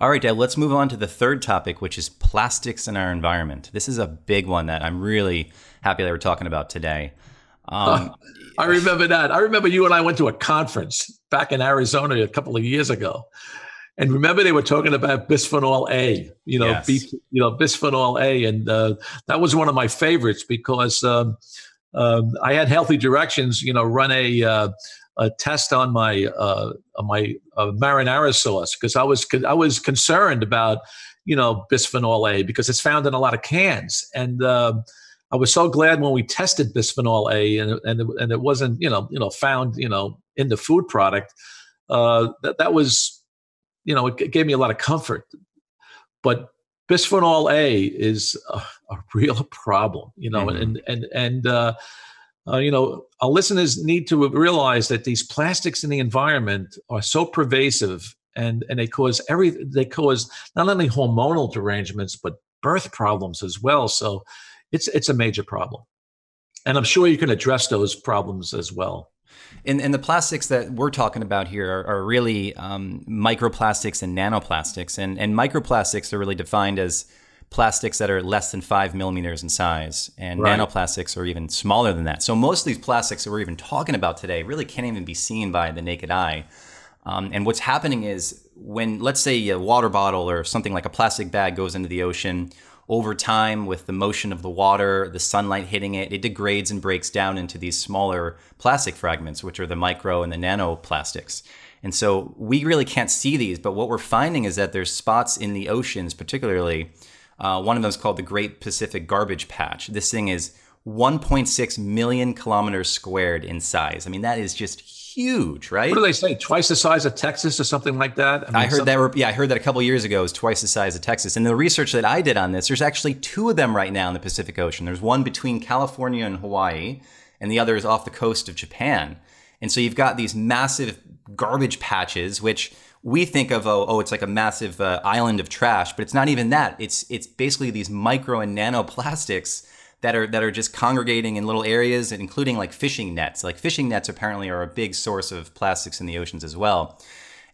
All right, Deb, let's move on to the third topic, which is plastics in our environment. This is a big one that I'm really happy that we're talking about today. Um, I remember that. I remember you and I went to a conference back in Arizona a couple of years ago. And remember, they were talking about bisphenol A, you know, yes. B, you know, bisphenol A, and uh, that was one of my favorites because um, um, I had Healthy Directions, you know, run a uh, a test on my uh, on my uh, marinara sauce because I was I was concerned about you know bisphenol A because it's found in a lot of cans and. Um, I was so glad when we tested bisphenol A and, and, and it wasn't you know you know found you know in the food product uh, that that was you know it gave me a lot of comfort but bisphenol A is a, a real problem, you know, mm-hmm. and and and uh, uh, you know our listeners need to realize that these plastics in the environment are so pervasive and and they cause every they cause not only hormonal derangements but birth problems as well. So it's it's a major problem, and I'm sure you can address those problems as well. And, and the plastics that we're talking about here are, are really um, microplastics and nanoplastics. And, and microplastics are really defined as plastics that are less than five millimeters in size, and right. nanoplastics are even smaller than that. So most of these plastics that we're even talking about today really can't even be seen by the naked eye. Um, and what's happening is when, let's say, a water bottle or something like a plastic bag goes into the ocean, over time with the motion of the water, the sunlight hitting it, it degrades and breaks down into these smaller plastic fragments, which are the micro and the nanoplastics. And so we really can't see these, but what we're finding is that there's spots in the oceans, particularly. Uh, one of them is called the Great Pacific Garbage Patch. This thing is 1.6 million kilometers squared in size. I mean, that is just huge, right? What do they say? Twice the size of Texas or something like that? I, mean, I heard something- that. Yeah, I heard that a couple years ago. It was twice the size of Texas. And the research that I did on this, there's actually two of them right now in the Pacific Ocean. There's one between California and Hawaii, and the other is off the coast of Japan. And so you've got these massive garbage patches, which we think of oh, oh it's like a massive uh, island of trash, but it's not even that. It's it's basically these micro and nanoplastics that are that are just congregating in little areas, including like fishing nets. Like fishing nets apparently are a big source of plastics in the oceans as well.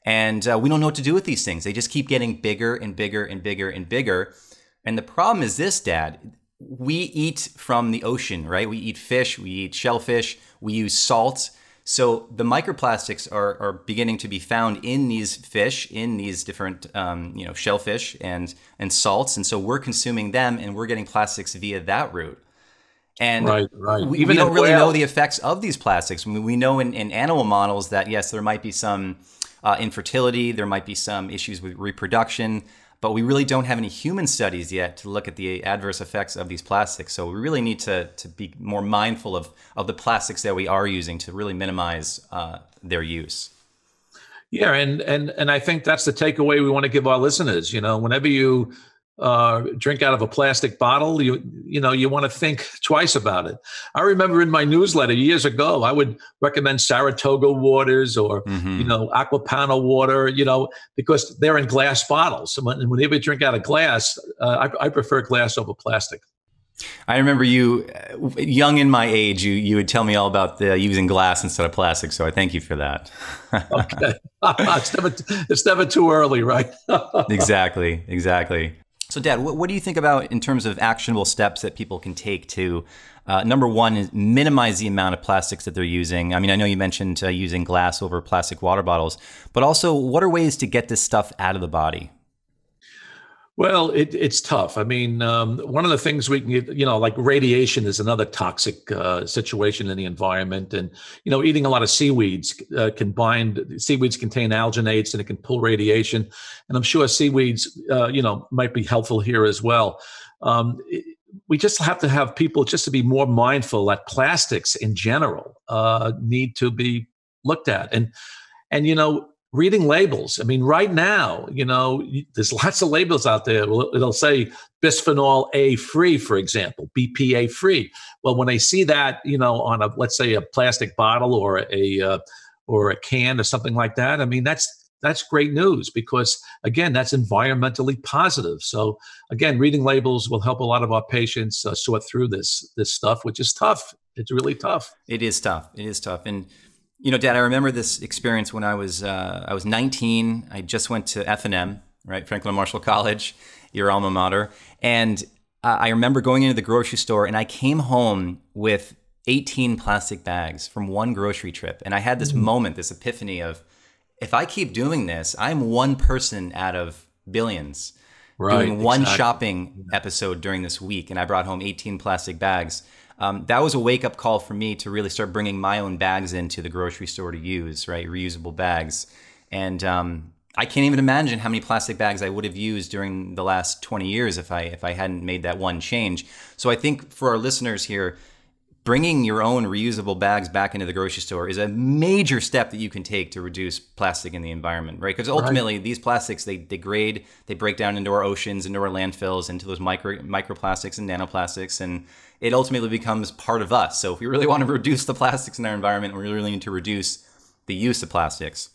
And uh, we don't know what to do with these things. They just keep getting bigger and bigger and bigger and bigger. And the problem is this, Dad. We eat from the ocean, right? We eat fish, we eat shellfish, we use salt so the microplastics are, are beginning to be found in these fish, in these different um, you know shellfish and and salts, and so we're consuming them, and we're getting plastics via that route. And right, right. We, we don't really know the effects of these plastics. I mean, we know in, in animal models that yes, there might be some uh, infertility, there might be some issues with reproduction but we really don't have any human studies yet to look at the adverse effects of these plastics. So we really need to, to be more mindful of, of the plastics that we are using to really minimize uh, their use. Yeah, and and and I think that's the takeaway we want to give our listeners. You know, whenever you uh, drink out of a plastic bottle, you you know you want to think twice about it. I remember in my newsletter years ago, I would recommend Saratoga waters or mm-hmm. you know Aquapana water, you know because they're in glass bottles. And when, whenever you drink out of glass, uh, I, I prefer glass over plastic. I remember you, uh, young in my age, you you would tell me all about the, using glass instead of plastic. So I thank you for that. okay, it's never it's never too early, right? exactly, exactly. So, Dad, what, what, do you think about in terms of actionable steps that people can take to uh, number one is minimize the amount of plastics that they're using? I mean, I know you mentioned uh, using glass over plastic water bottles, but also what are ways to get this stuff out of the body? Well, it, it's tough. I mean, um, one of the things we can get, you know, like radiation is another toxic uh, situation in the environment. And, you know, eating a lot of seaweeds uh, can bind, seaweeds contain alginates and it can pull radiation. And I'm sure seaweeds, uh, you know, might be helpful here as well. Um, we just have to have people just to be more mindful that plastics in general uh, need to be looked at. And, and, you know, reading labels. I mean, right now, you know, there's lots of labels out there. It'll say bisphenol A free, for example, BPA free. Well, when I see that, you know, on a let's say a plastic bottle or a uh, or a can or something like that, I mean, that's that's great news because again, that's environmentally positive. So again, reading labels will help a lot of our patients uh, sort through this this stuff, which is tough. It's really tough. It is tough. It is tough, and you know, Dad, I remember this experience when I was uh, I was 19. I just went to F and M, right, Franklin Marshall College, your alma mater, and uh, I remember going into the grocery store and I came home with 18 plastic bags from one grocery trip, and I had this mm -hmm. moment, this epiphany of, if I keep doing this, I'm one person out of billions. Right, doing one exactly. shopping episode during this week, and I brought home 18 plastic bags um, that was a wake up call for me to really start bringing my own bags into the grocery store to use, right? Reusable bags. And um, I can't even imagine how many plastic bags I would have used during the last 20 years if I if I hadn't made that one change. So I think for our listeners here, Bringing your own reusable bags back into the grocery store is a major step that you can take to reduce plastic in the environment, right? Because ultimately, right. these plastics they degrade, they break down into our oceans, into our landfills, into those micro microplastics and nanoplastics, and it ultimately becomes part of us. So if we really want to reduce the plastics in our environment, we really need to reduce the use of plastics.